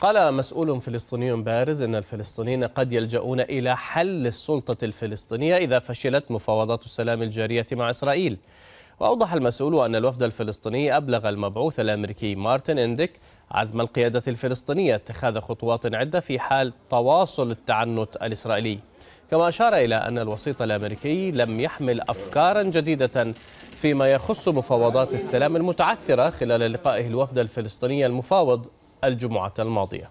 قال مسؤول فلسطيني بارز ان الفلسطينيين قد يلجؤون الى حل السلطه الفلسطينيه اذا فشلت مفاوضات السلام الجاريه مع اسرائيل. واوضح المسؤول ان الوفد الفلسطيني ابلغ المبعوث الامريكي مارتن انديك عزم القياده الفلسطينيه اتخاذ خطوات عده في حال تواصل التعنت الاسرائيلي. كما اشار الى ان الوسيط الامريكي لم يحمل افكارا جديده فيما يخص مفاوضات السلام المتعثره خلال لقائه الوفد الفلسطيني المفاوض الجمعة الماضية